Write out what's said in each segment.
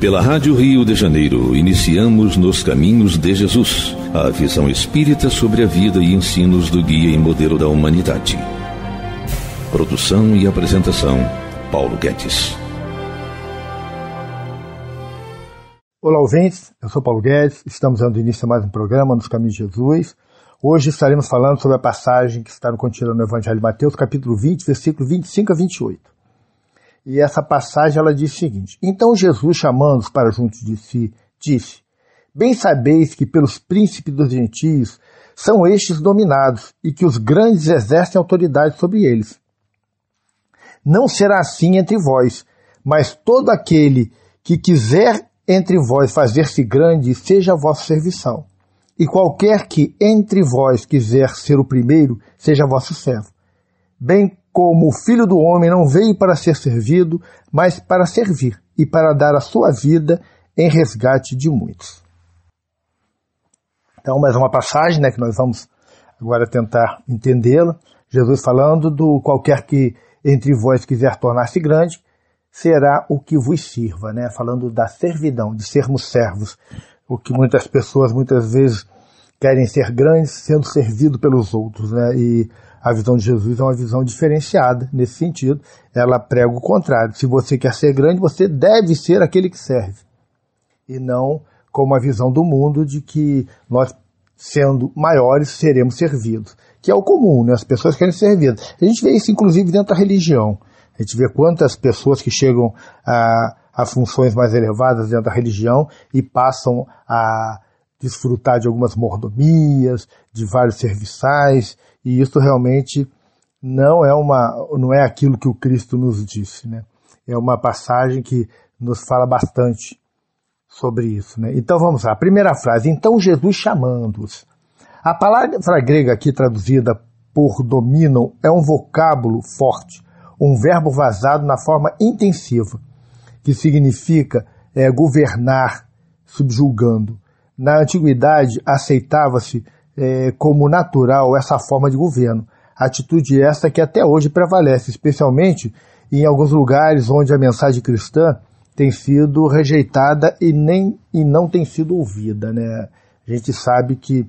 Pela Rádio Rio de Janeiro, iniciamos Nos Caminhos de Jesus, a visão espírita sobre a vida e ensinos do guia e modelo da humanidade. Produção e apresentação, Paulo Guedes. Olá, ouvintes. Eu sou Paulo Guedes. Estamos dando início a mais um programa Nos Caminhos de Jesus. Hoje estaremos falando sobre a passagem que está no contida no Evangelho de Mateus, capítulo 20, versículo 25 a 28. E essa passagem ela diz o seguinte: Então Jesus, chamando-os para junto de si, disse: Bem sabeis que pelos príncipes dos gentios são estes dominados, e que os grandes exercem autoridade sobre eles. Não será assim entre vós, mas todo aquele que quiser entre vós fazer-se grande, seja vosso serviçal. E qualquer que entre vós quiser ser o primeiro, seja vosso servo. Bem como o Filho do Homem não veio para ser servido, mas para servir e para dar a sua vida em resgate de muitos. Então, mais uma passagem né, que nós vamos agora tentar entendê-la. Jesus falando do qualquer que entre vós quiser tornar-se grande, será o que vos sirva, né? Falando da servidão, de sermos servos, o que muitas pessoas muitas vezes querem ser grandes sendo servido pelos outros, né? E a visão de Jesus é uma visão diferenciada nesse sentido. Ela prega o contrário. Se você quer ser grande, você deve ser aquele que serve. E não como a visão do mundo de que nós, sendo maiores, seremos servidos. Que é o comum, né? As pessoas querem ser servidas. A gente vê isso, inclusive, dentro da religião. A gente vê quantas pessoas que chegam a, a funções mais elevadas dentro da religião e passam a desfrutar de algumas mordomias, de vários serviçais, e isso realmente não é uma não é aquilo que o Cristo nos disse, né? É uma passagem que nos fala bastante sobre isso, né? Então vamos lá. A primeira frase, então Jesus chamando-os. A palavra grega aqui traduzida por dominam é um vocábulo forte, um verbo vazado na forma intensiva, que significa é, governar, subjulgando. Na antiguidade, aceitava-se é, como natural essa forma de governo. Atitude essa que até hoje prevalece, especialmente em alguns lugares onde a mensagem cristã tem sido rejeitada e, nem, e não tem sido ouvida. Né? A gente sabe que,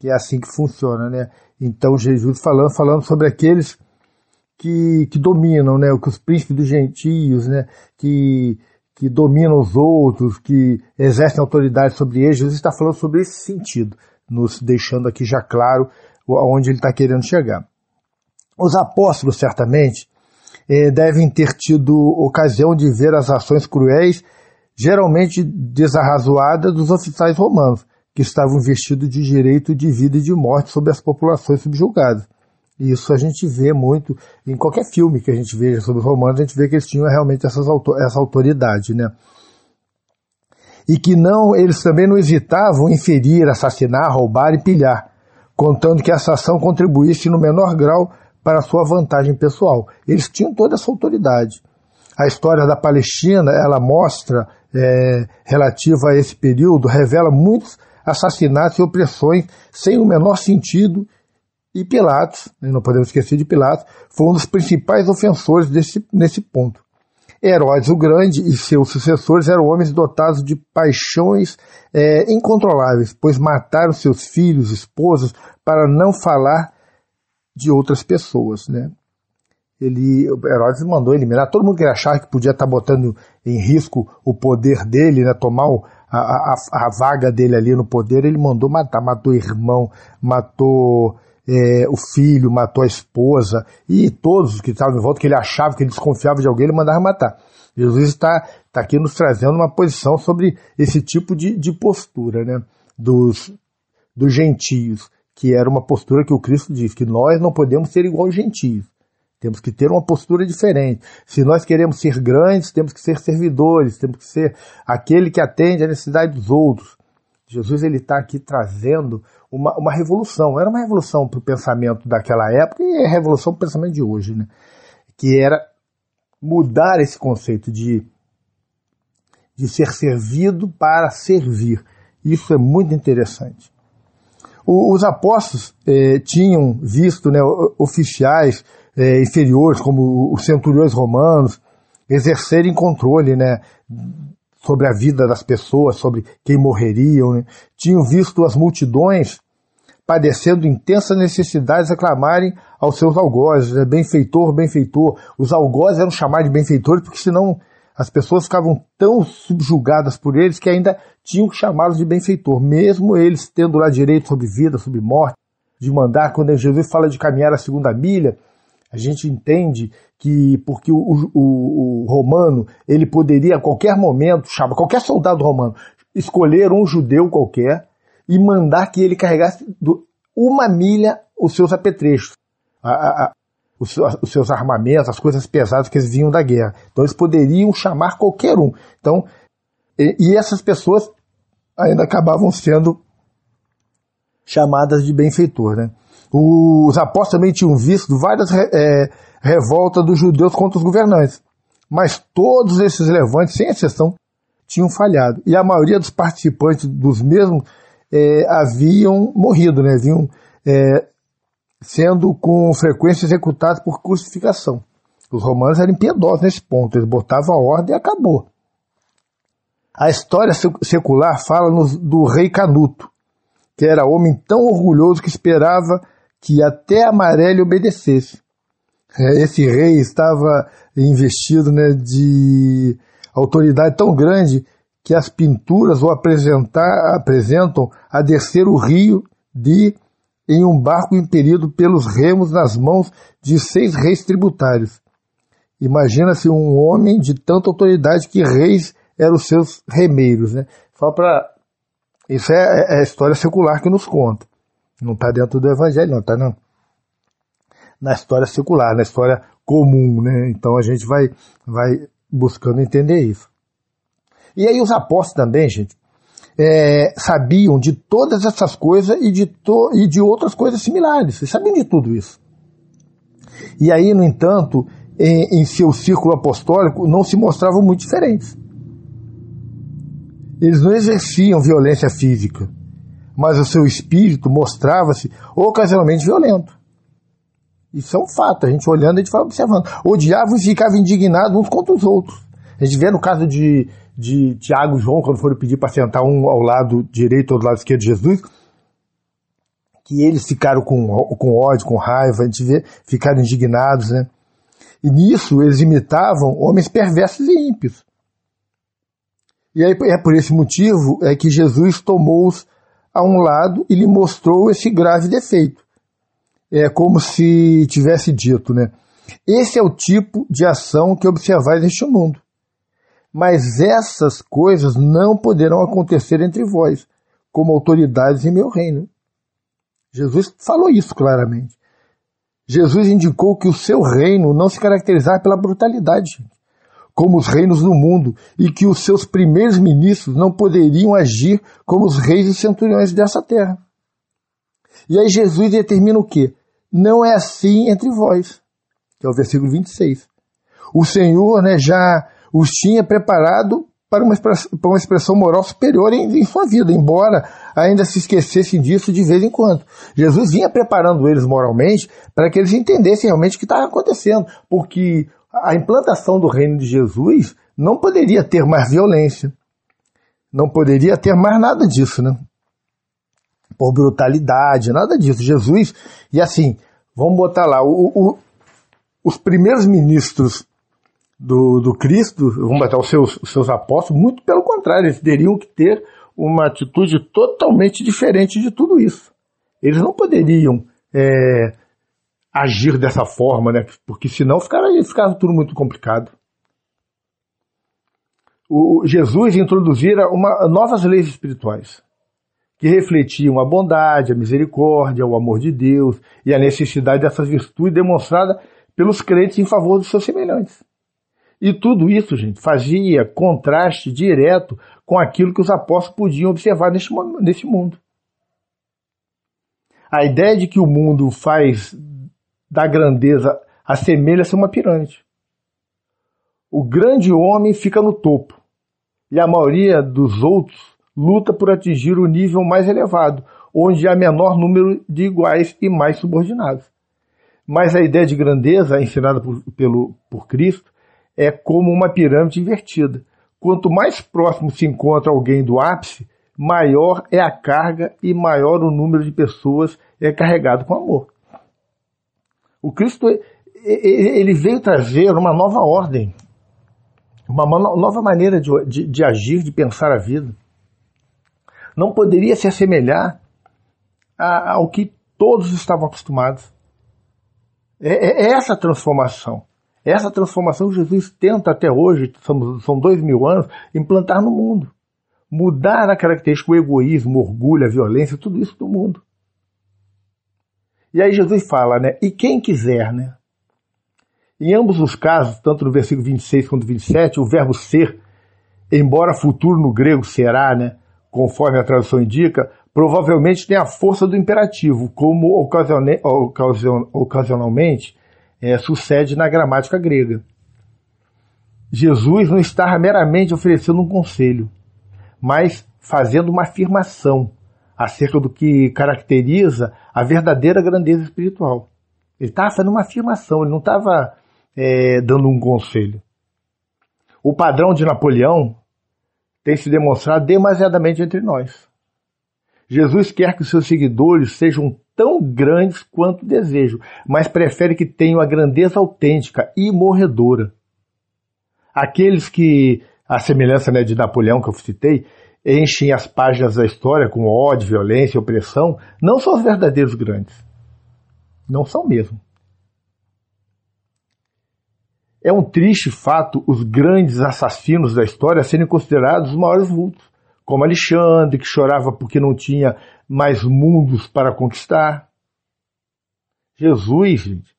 que é assim que funciona. Né? Então, Jesus falando, falando sobre aqueles que, que dominam, né? que os príncipes dos gentios, né? que que dominam os outros, que exercem autoridade sobre eles. Jesus está falando sobre esse sentido, nos deixando aqui já claro aonde ele está querendo chegar. Os apóstolos, certamente, eh, devem ter tido ocasião de ver as ações cruéis, geralmente desarrazoadas, dos oficiais romanos, que estavam vestidos de direito de vida e de morte sobre as populações subjugadas. Isso a gente vê muito em qualquer filme que a gente veja sobre os romanos, a gente vê que eles tinham realmente essas, essa autoridade, né? E que não, eles também não hesitavam em ferir, assassinar, roubar e pilhar, contando que essa ação contribuísse no menor grau para a sua vantagem pessoal. Eles tinham toda essa autoridade. A história da Palestina, ela mostra, é, relativa a esse período, revela muitos assassinatos e opressões sem o menor sentido e Pilatos, né, não podemos esquecer de Pilatos, foi um dos principais ofensores desse, nesse ponto. Herodes o Grande e seus sucessores eram homens dotados de paixões é, incontroláveis, pois mataram seus filhos, esposas, para não falar de outras pessoas. Né? Ele, Herodes mandou eliminar todo mundo que achava que podia estar botando em risco o poder dele, né, tomar a, a, a vaga dele ali no poder, ele mandou matar. Matou irmão, matou é, o filho matou a esposa e todos que estavam em volta, que ele achava que ele desconfiava de alguém, ele mandava matar. Jesus está está aqui nos trazendo uma posição sobre esse tipo de, de postura né, dos, dos gentios, que era uma postura que o Cristo diz, que nós não podemos ser igual aos gentios. Temos que ter uma postura diferente. Se nós queremos ser grandes, temos que ser servidores, temos que ser aquele que atende a necessidade dos outros. Jesus ele está aqui trazendo uma, uma revolução. Era uma revolução para o pensamento daquela época e é revolução para o pensamento de hoje, né? Que era mudar esse conceito de, de ser servido para servir. Isso é muito interessante. O, os apóstolos eh, tinham visto né, oficiais eh, inferiores, como os centuriões romanos, exercerem controle né, sobre a vida das pessoas, sobre quem morreriam, né? tinham visto as multidões padecendo intensas necessidades aclamarem aos seus algozes, né? benfeitor, benfeitor. Os algozes eram chamados de benfeitores porque senão as pessoas ficavam tão subjugadas por eles que ainda tinham que chamá-los de benfeitor, mesmo eles tendo lá direito sobre vida, sobre morte, de mandar. Quando Jesus fala de caminhar a segunda milha, a gente entende que porque o, o, o romano ele poderia a qualquer momento chamar qualquer soldado romano escolher um judeu qualquer e mandar que ele carregasse do, uma milha os seus apetrechos, a, a, a, os, os, seus armamentos, as coisas pesadas que eles vinham da guerra. Então eles poderiam chamar qualquer um. Então e, e essas pessoas ainda acabavam sendo chamadas de benfeitor, né? Os apóstolos também tinham visto várias é, revoltas dos judeus contra os governantes. Mas todos esses levantes, sem exceção, tinham falhado. E a maioria dos participantes dos mesmos é, haviam morrido, né? Haviam, é, sendo com frequência executados por crucificação. Os romanos eram impiedosos nesse ponto, eles botavam a ordem e acabou. A história secular fala do rei Canuto, que era homem tão orgulhoso que esperava que até Amarelli obedecesse. É, esse rei estava investido né, de autoridade tão grande que as pinturas o apresentar, apresentam a descer o rio de em um barco impelido pelos remos nas mãos de seis reis tributários. Imagina-se um homem de tanta autoridade que reis eram os seus remeiros. Né? Só para. Isso é, é a é história secular que nos conta. Não está dentro do evangelho, não está na, na história secular, na história comum, né? Então a gente vai, vai buscando entender isso. E aí os apóstolos também, gente, é, sabiam de todas essas coisas e de, to, e de outras coisas similares. Eles sabiam de tudo isso. E aí, no entanto, em, em seu círculo apostólico, não se mostravam muito diferentes. Eles não exerciam violência física mas o seu espírito mostrava-se ocasionalmente violento. Isso é um fato, a gente olhando, a gente vai observando. Odiava e ficava indignado uns contra os outros. A gente vê no caso de, de Tiago e João, quando foram pedir para sentar um ao lado direito, outro lado esquerdo de Jesus, que eles ficaram com, com ódio, com raiva, a gente vê, ficaram indignados, né? E nisso eles imitavam homens perversos e ímpios. E aí, é por esse motivo é que Jesus tomou-os a um lado e lhe mostrou esse grave defeito. É como se tivesse dito, né? Esse é o tipo de ação que observais neste mundo. Mas essas coisas não poderão acontecer entre vós, como autoridades em meu reino. Jesus falou isso claramente. Jesus indicou que o seu reino não se caracterizava pela brutalidade. Gente como os reinos do mundo, e que os seus primeiros ministros não poderiam agir como os reis e centuriões dessa terra. E aí Jesus determina o quê? Não é assim entre vós, que é o versículo 26. O Senhor né, já os tinha preparado para uma, para uma expressão moral superior em, em sua vida, embora ainda se esquecessem disso de vez em quando. Jesus vinha preparando eles moralmente para que eles entendessem realmente o que estava acontecendo, porque a implantação do reino de Jesus não poderia ter mais violência, não poderia ter mais nada disso, né? Por brutalidade, nada disso. Jesus, e assim, vamos botar lá, o, o, os primeiros ministros do, do Cristo, vamos botar os seus, os seus apóstolos, muito pelo contrário, eles teriam que ter uma atitude totalmente diferente de tudo isso. Eles não poderiam é, agir dessa forma, né? Porque senão ficaria, ficava tudo muito complicado. O Jesus introduzira uma, novas leis espirituais que refletiam a bondade, a misericórdia, o amor de Deus e a necessidade dessa virtude demonstrada pelos crentes em favor dos seus semelhantes. E tudo isso, gente, fazia contraste direto com aquilo que os apóstolos podiam observar neste, mundo. A ideia de que o mundo faz da grandeza assemelha-se a uma pirâmide. O grande homem fica no topo e a maioria dos outros luta por atingir o nível mais elevado, onde há menor número de iguais e mais subordinados. Mas a ideia de grandeza ensinada por, pelo, por Cristo é como uma pirâmide invertida. Quanto mais próximo se encontra alguém do ápice, maior é a carga e maior o número de pessoas é carregado com amor. O Cristo ele veio trazer uma nova ordem, uma nova maneira de, de, de agir, de pensar a vida. Não poderia se assemelhar a, ao que todos estavam acostumados. É, é, é essa transformação. É essa transformação que Jesus tenta até hoje, são, são dois mil anos, implantar no mundo. Mudar a característica, o egoísmo, o orgulho, a violência, tudo isso do mundo. E aí Jesus fala, né? E quem quiser, né? Em ambos os casos, tanto no versículo 26 quanto 27, o verbo ser, embora futuro no grego será, né? Conforme a tradução indica, provavelmente tem a força do imperativo, como ocasione, ocasion, ocasionalmente é, sucede na gramática grega. Jesus não está meramente oferecendo um conselho, mas fazendo uma afirmação acerca do que caracteriza a verdadeira grandeza espiritual. Ele estava tá fazendo uma afirmação, ele não estava é, dando um conselho. O padrão de Napoleão tem se demonstrado demasiadamente entre nós. Jesus quer que os seus seguidores sejam tão grandes quanto desejam, mas prefere que tenham a grandeza autêntica e morredora. Aqueles que, a semelhança né, de Napoleão que eu citei, enchem as páginas da história com ódio, violência, opressão, não são os verdadeiros grandes. Não são mesmo. É um triste fato os grandes assassinos da história serem considerados os maiores vultos, como Alexandre, que chorava porque não tinha mais mundos para conquistar. Jesus, gente,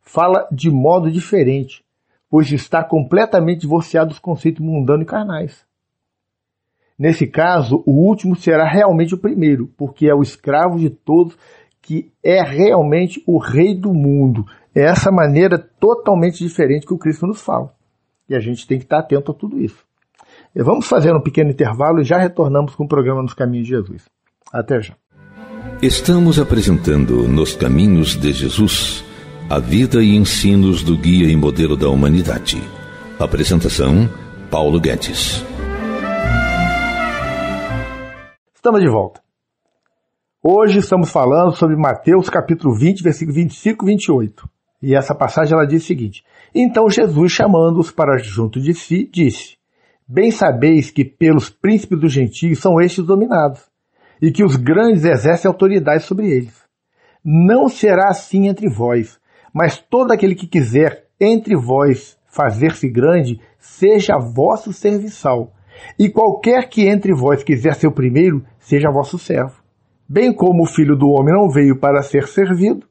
fala de modo diferente, pois está completamente divorciado dos conceitos mundanos e carnais. Nesse caso, o último será realmente o primeiro, porque é o escravo de todos que é realmente o rei do mundo. É essa maneira totalmente diferente que o Cristo nos fala. E a gente tem que estar atento a tudo isso. E vamos fazer um pequeno intervalo e já retornamos com o programa Nos Caminhos de Jesus. Até já. Estamos apresentando Nos Caminhos de Jesus a vida e ensinos do guia e modelo da humanidade. Apresentação: Paulo Guedes. Estamos de volta. Hoje estamos falando sobre Mateus capítulo 20, versículo 25 e 28. E essa passagem ela diz o seguinte: Então Jesus, chamando-os para junto de si, disse: Bem sabeis que pelos príncipes dos gentios são estes dominados, e que os grandes exercem autoridade sobre eles. Não será assim entre vós, mas todo aquele que quiser entre vós fazer-se grande, seja vosso serviçal. E qualquer que entre vós quiser ser o primeiro, seja vosso servo. Bem como o filho do homem não veio para ser servido,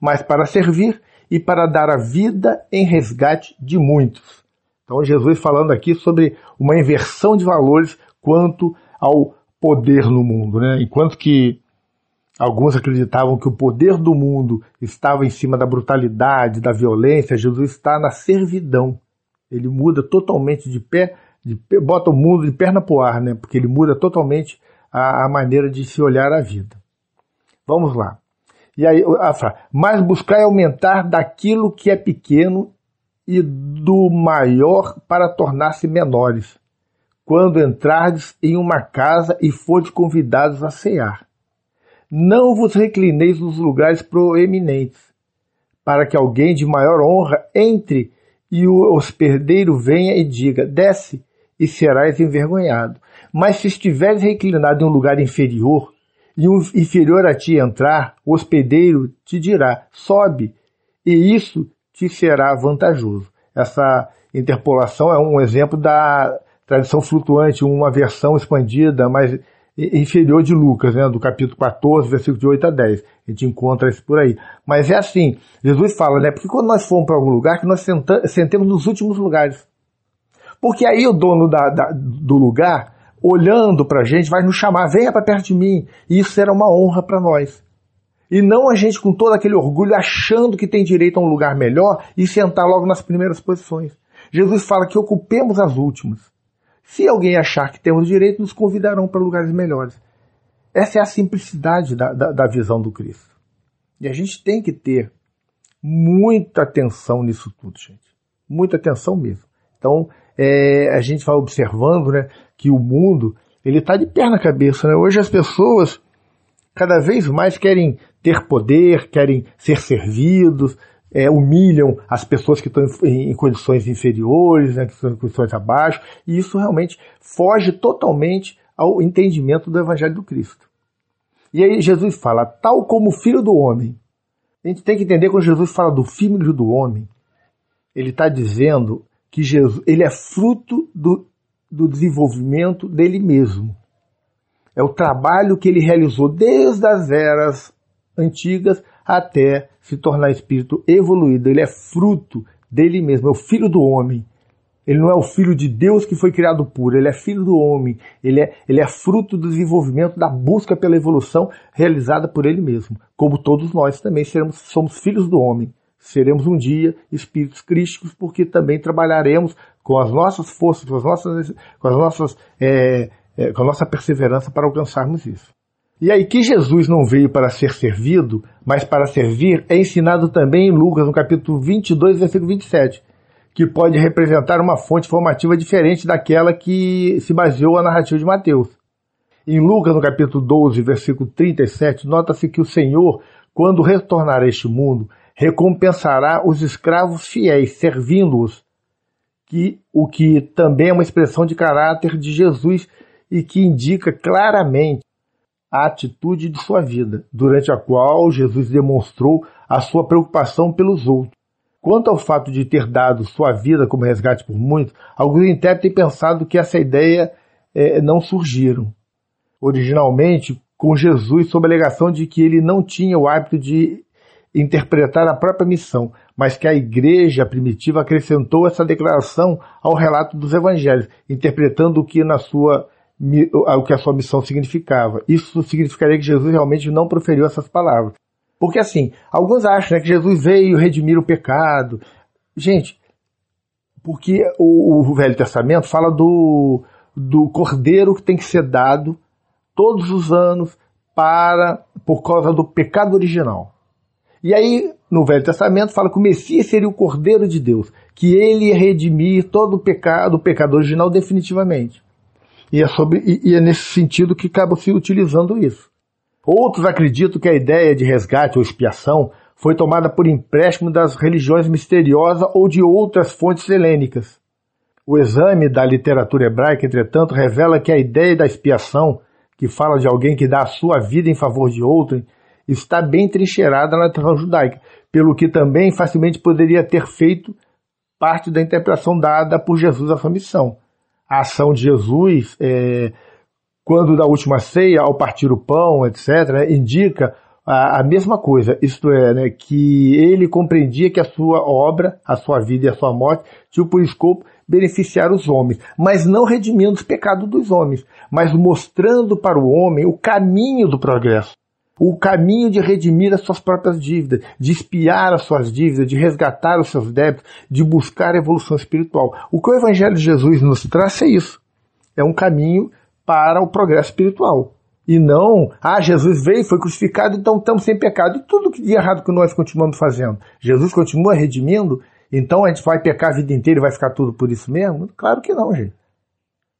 mas para servir e para dar a vida em resgate de muitos. Então, Jesus falando aqui sobre uma inversão de valores quanto ao poder no mundo. Né? Enquanto que alguns acreditavam que o poder do mundo estava em cima da brutalidade, da violência, Jesus está na servidão. Ele muda totalmente de pé de, bota o mundo de perna para o ar, né? porque ele muda totalmente a, a, maneira de se olhar a vida. Vamos lá. E aí, a frase, mas buscar aumentar daquilo que é pequeno e do maior para tornar-se menores, quando entrardes em uma casa e fordes convidados a cear. Não vos reclineis nos lugares proeminentes, para que alguém de maior honra entre e o hospedeiro venha e diga: Desce, e serás envergonhado. Mas se estiveres reclinado em um lugar inferior, e um inferior a ti entrar, o hospedeiro te dirá: sobe, e isso te será vantajoso. Essa interpolação é um exemplo da tradição flutuante, uma versão expandida, mas inferior de Lucas, né, do capítulo 14, versículo de 8 a 10. A gente encontra isso por aí. Mas é assim, Jesus fala, né, porque quando nós formos para algum lugar, que nós sentamos nos últimos lugares. Porque aí o dono da, da, do lugar, olhando para a gente, vai nos chamar, venha para perto de mim. E isso será uma honra para nós. E não a gente com todo aquele orgulho achando que tem direito a um lugar melhor e sentar logo nas primeiras posições. Jesus fala que ocupemos as últimas. Se alguém achar que temos direito, nos convidarão para lugares melhores. Essa é a simplicidade da, da, da visão do Cristo. E a gente tem que ter muita atenção nisso tudo, gente. Muita atenção mesmo. Então, é, a gente vai observando né, que o mundo ele está de perna cabeça. Né? Hoje as pessoas cada vez mais querem ter poder, querem ser servidos, é, humilham as pessoas que estão em, em condições inferiores, né, que estão em condições abaixo, e isso realmente foge totalmente ao entendimento do Evangelho do Cristo. E aí Jesus fala, tal como o Filho do Homem. A gente tem que entender quando Jesus fala do Filho do Homem, ele está dizendo que Jesus, ele é fruto do, do desenvolvimento dele mesmo. É o trabalho que ele realizou desde as eras antigas até se tornar espírito evoluído. Ele é fruto dele mesmo, é o filho do homem. Ele não é o filho de Deus que foi criado puro, ele é filho do homem. Ele é, ele é fruto do desenvolvimento da busca pela evolução realizada por ele mesmo. Como todos nós também seremos, somos filhos do homem seremos um dia espíritos críticos, porque também trabalharemos com as nossas forças, com as nossas, com as nossas, é, é, com a nossa perseverança para alcançarmos isso. E aí que Jesus não veio para ser servido, mas para servir, é ensinado também em Lucas, no capítulo 22, versículo 27, que pode representar uma fonte formativa diferente daquela que se baseou a narrativa de Mateus. Em Lucas, no capítulo 12, versículo 37, nota-se que o Senhor, quando retornar a este mundo, recompensará os escravos fiéis, servindo-os, que o que também é uma expressão de caráter de Jesus e que indica claramente a atitude de sua vida, durante a qual Jesus demonstrou a sua preocupação pelos outros. Quanto ao fato de ter dado sua vida como resgate por muitos, alguns intérpretes têm pensado que essa ideia é, não surgiram. Originalmente, com Jesus sob a alegação de que ele não tinha o hábito de interpretar a própria missão, mas que a igreja primitiva acrescentou essa declaração ao relato dos evangelhos, interpretando o que na sua o que a sua missão significava. Isso significaria que Jesus realmente não proferiu essas palavras. Porque assim, alguns acham né, que Jesus veio redimir o pecado. Gente, porque o, o Velho Testamento fala do, do cordeiro que tem que ser dado todos os anos para por causa do pecado original. E aí, no Velho Testamento, fala que o Messias seria o Cordeiro de Deus, que ele ia redimir todo o pecado, o pecado original, definitivamente. E é, sobre, e é nesse sentido que acaba se utilizando isso. Outros acreditam que a ideia de resgate ou expiação foi tomada por empréstimo das religiões misteriosas ou de outras fontes helênicas. O exame da literatura hebraica, entretanto, revela que a ideia da expiação, que fala de alguém que dá a sua vida em favor de outrem, está bem trincheirada na tradição judaica, pelo que também facilmente poderia ter feito parte da interpretação dada por Jesus à sua missão. A ação de Jesus, é, quando da última ceia, ao partir o pão, etc., né, indica a, a, mesma coisa, isto é, né, que ele compreendia que a sua obra, a sua vida e a sua morte tinham por escopo beneficiar os homens, mas não redimindo os pecados dos homens, mas mostrando para o homem o caminho do progresso o caminho de redimir as suas próprias dívidas, de espiar as suas dívidas, de resgatar os seus débitos, de buscar a evolução espiritual. O que o Evangelho de Jesus nos traz é isso. É um caminho para o progresso espiritual. E não, ah, Jesus veio, foi crucificado, então estamos sem pecado. E tudo de errado que nós continuamos fazendo. Jesus continua redimindo, então a gente vai pecar a vida inteira e vai ficar tudo por isso mesmo? Claro que não, gente.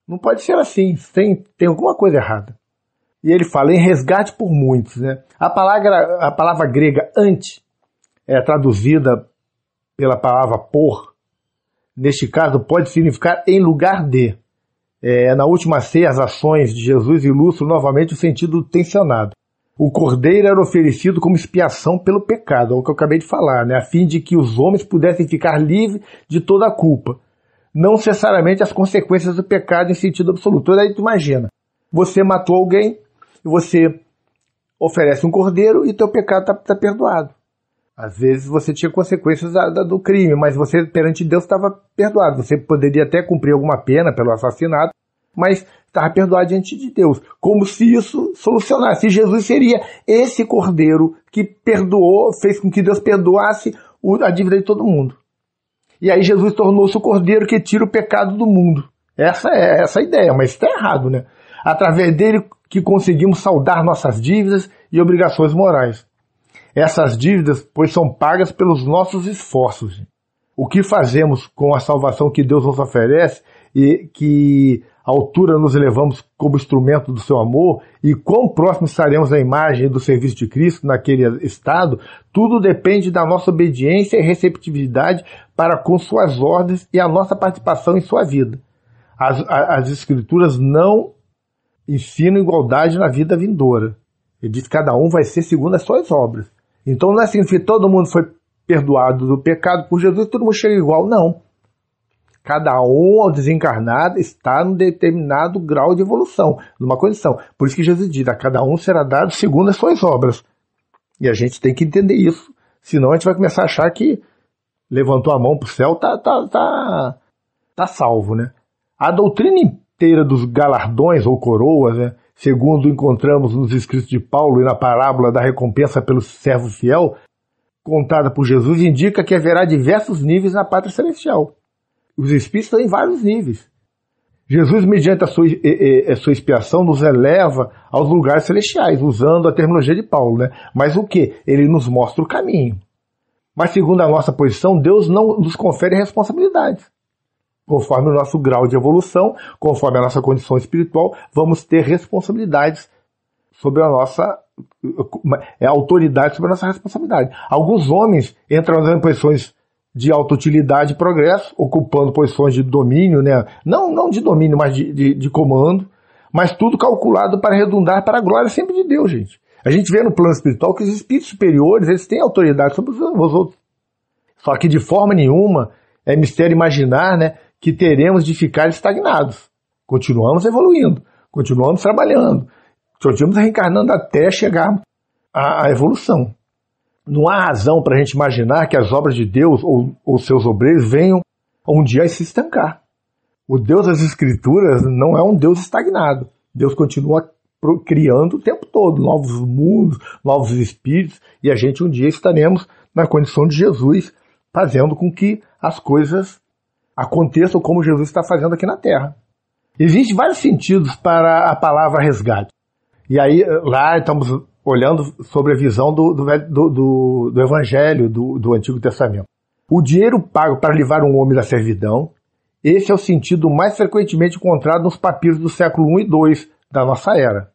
Não pode ser assim. Tem, tem alguma coisa errada e ele fala em resgate por muitos. Né? A, palavra, a palavra grega ante é traduzida pela palavra por, neste caso pode significar em lugar de. É, na última ceia, as ações de Jesus ilustram novamente o sentido tensionado. O cordeiro era oferecido como expiação pelo pecado, é o que eu acabei de falar, né? a fim de que os homens pudessem ficar livres de toda a culpa, não necessariamente as consequências do pecado em sentido absoluto. Então, aí tu imagina, você matou alguém, e você oferece um cordeiro e teu pecado está tá perdoado. Às vezes você tinha consequências da, da, do crime, mas você perante Deus estava perdoado. Você poderia até cumprir alguma pena pelo assassinato, mas estava perdoado diante de Deus. Como se isso solucionasse. Jesus seria esse cordeiro que perdoou, fez com que Deus perdoasse a dívida de todo mundo. E aí Jesus tornou-se o cordeiro que tira o pecado do mundo. Essa é essa é a ideia, mas está errado, né? Através dele que conseguimos saldar nossas dívidas e obrigações morais. Essas dívidas, pois, são pagas pelos nossos esforços. O que fazemos com a salvação que Deus nos oferece e que altura nos elevamos como instrumento do seu amor e quão próximo estaremos da imagem do serviço de Cristo naquele estado, tudo depende da nossa obediência e receptividade para com suas ordens e a nossa participação em sua vida. As, as Escrituras não ensino igualdade na vida vindoura. Ele diz que cada um vai ser segundo as suas obras. Então não é assim que todo mundo foi perdoado do pecado por Jesus e todo mundo chega igual. Não. Cada um, ao desencarnado, está num determinado grau de evolução, numa condição. Por isso que Jesus diz: a cada um será dado segundo as suas obras. E a gente tem que entender isso. Senão a gente vai começar a achar que levantou a mão para o céu, está tá, tá, tá salvo, né? A doutrina esteira dos galardões ou coroas, né? segundo encontramos nos escritos de Paulo e na parábola da recompensa pelo servo fiel, contada por Jesus, indica que haverá diversos níveis na pátria celestial. Os espíritos estão em vários níveis. Jesus, mediante a sua, a sua expiação, nos eleva aos lugares celestiais, usando a terminologia de Paulo. Né? Mas o que? Ele nos mostra o caminho. Mas, segundo a nossa posição, Deus não nos confere responsabilidades. Conforme o nosso grau de evolução, conforme a nossa condição espiritual, vamos ter responsabilidades sobre a nossa é autoridade sobre a nossa responsabilidade. Alguns homens entram em posições de autoutilidade e progresso, ocupando posições de domínio, né? não, não de domínio, mas de, de, de comando, mas tudo calculado para redundar para a glória sempre de Deus, gente. A gente vê no plano espiritual que os espíritos superiores eles têm autoridade sobre os outros. Só que de forma nenhuma é mistério imaginar né, que teremos de ficar estagnados. Continuamos evoluindo, continuamos trabalhando, continuamos reencarnando até chegar à, à evolução. Não há razão para a gente imaginar que as obras de Deus ou, ou seus obreiros venham um dia a se estancar. O Deus das Escrituras não é um Deus estagnado. Deus continua criando o tempo todo novos mundos, novos espíritos, e a gente um dia estaremos na condição de Jesus, fazendo com que as coisas aconteçam como Jesus está fazendo aqui na Terra. Existem vários sentidos para a palavra resgate. E aí, lá estamos olhando sobre a visão do, do, do, do Evangelho do, do Antigo Testamento. O dinheiro pago para livrar um homem da servidão, esse é o sentido mais frequentemente encontrado nos papiros do século I e II da nossa era.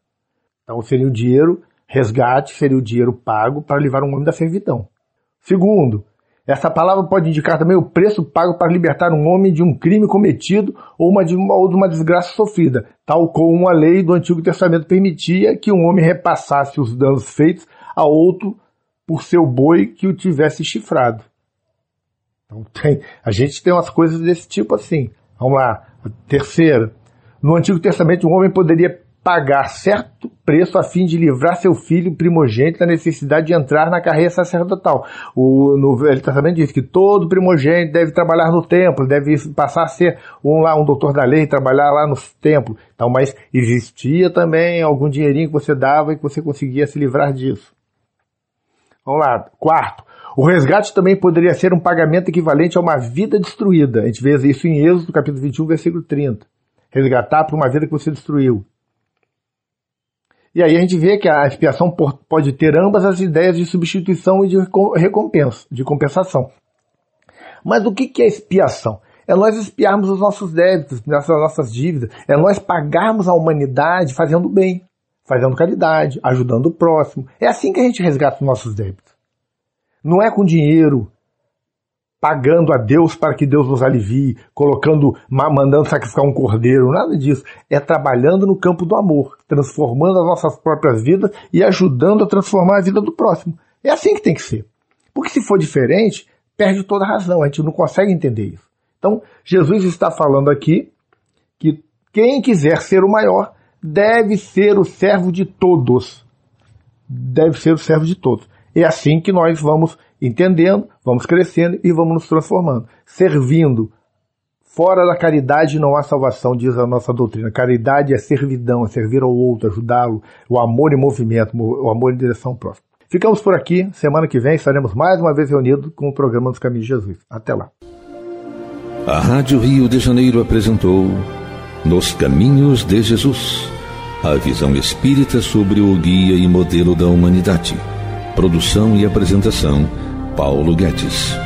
Então seria o dinheiro, resgate, seria o dinheiro pago para livrar um homem da servidão. Segundo, essa palavra pode indicar também o preço pago para libertar um homem de um crime cometido ou, uma de, uma, ou de uma desgraça sofrida, tal como a lei do Antigo Testamento permitia que um homem repassasse os danos feitos a outro por seu boi que o tivesse chifrado. Então tem, a gente tem umas coisas desse tipo assim. Vamos lá, terceira. No Antigo Testamento, um homem poderia pagar certo preço a fim de livrar seu filho primogênito da necessidade de entrar na carreira sacerdotal. O, no Velho Testamento diz que todo primogênito deve trabalhar no templo, deve passar a ser um, lá, um doutor da lei, trabalhar lá no templo. Então, mas existia também algum dinheirinho que você dava e que você conseguia se livrar disso. Vamos lá. Quarto, o resgate também poderia ser um pagamento equivalente a uma vida destruída. A gente vê isso em Êxodo, capítulo 21, versículo 30. Resgatar por uma vida que você destruiu. E aí a gente vê que a expiação pode ter ambas as ideias de substituição e de recompensa, de compensação. Mas o que é expiação? É nós expiarmos os nossos débitos, as nossas dívidas, é nós pagarmos a humanidade fazendo bem, fazendo caridade, ajudando o próximo. É assim que a gente resgata os nossos débitos. Não é com dinheiro, pagando a Deus para que Deus nos alivie, colocando, mandando sacrificar um cordeiro, nada disso. É trabalhando no campo do amor, transformando as nossas próprias vidas e ajudando a transformar a vida do próximo. É assim que tem que ser. Porque se for diferente, perde toda a razão, a gente não consegue entender isso. Então, Jesus está falando aqui que quem quiser ser o maior deve ser o servo de todos. Deve ser o servo de todos. É assim que nós vamos entendendo, vamos crescendo e vamos nos transformando, servindo. Fora da caridade não há salvação, diz a nossa doutrina. Caridade é servidão, é servir ao outro, ajudá-lo, o amor em movimento, o amor em direção ao próximo. Ficamos por aqui. Semana que vem estaremos mais uma vez reunidos com o programa dos Caminhos de Jesus. Até lá. A Rádio Rio de Janeiro apresentou Nos Caminhos de Jesus a visão espírita sobre o guia e modelo da humanidade. Produção e apresentação. Paulo Guedes.